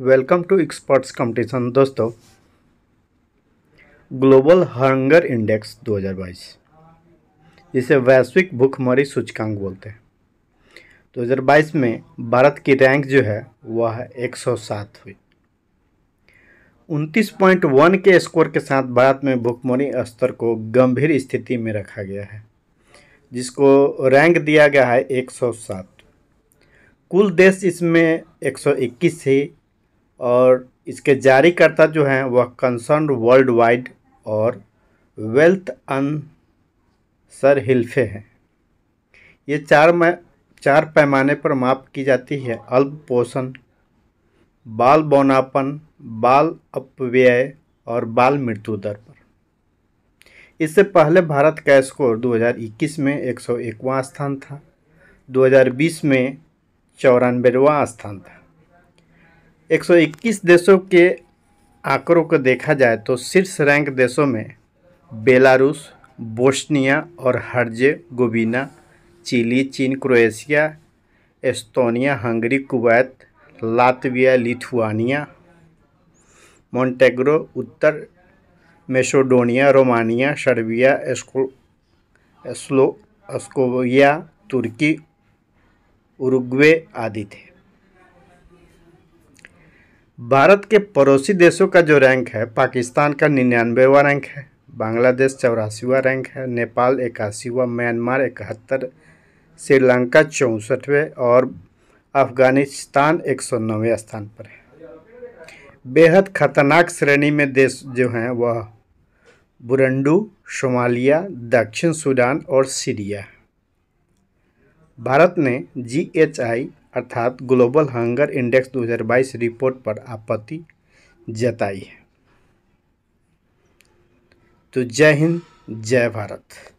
welcome to experts competition दोस्तों global hunger index 2022 जिसे वैश्विक भूखमरी सूचकांक बोलते हैं 2022 में भारत की रैंक जो है वह 107 हुई 29.1 के स्कोर के साथ भारत में भूखमरी स्तर को गंभीर स्थिति में रखा गया है जिसको रैंक दिया गया है 107 कुल देश इसमें 121 ही और इसके जारीकर्ता जो हैं वह कंसर्न वर्ल्ड वाइड और वेल्थ अन सर हिल्फे हैं ये चार में चार पैमाने पर माप की जाती है अल्प पोषण बाल बौनापन बाल अपव्यय और बाल मृत्यु दर पर इससे पहले भारत का स्कोर 2021 में एक स्थान था 2020 में चौरानवेवा स्थान था 121 देशों के आंकड़ों को देखा जाए तो शीर्ष रैंक देशों में बेलारूस बोस्निया और हर्जे गोबीना चिली चीन Croatia Estonia Hungary Kuwait Latvia Lithuania Montenegro उत्तर मेसोडोनिया रोमानिया सर्बिया एस्को एस्लो तुर्की उरुग्वे आदि थे भारत के पड़ोसी देशों का जो रैंक है पाकिस्तान का निन्यानवेवा रैंक है बांग्लादेश चौरासीवा रैंक है नेपाल इक्यासीवा म्यांमार इकहत्तर श्रीलंका चौंसठवें और अफगानिस्तान एक सौ स्थान पर है बेहद खतरनाक श्रेणी में देश जो हैं वह बुरंडू शुमालिया दक्षिण सूडान और सीरिया भारत ने जी एच आई अर्थात ग्लोबल हंगर इंडेक्स 2022 रिपोर्ट पर आपत्ति जताई है तो जय हिंद जय भारत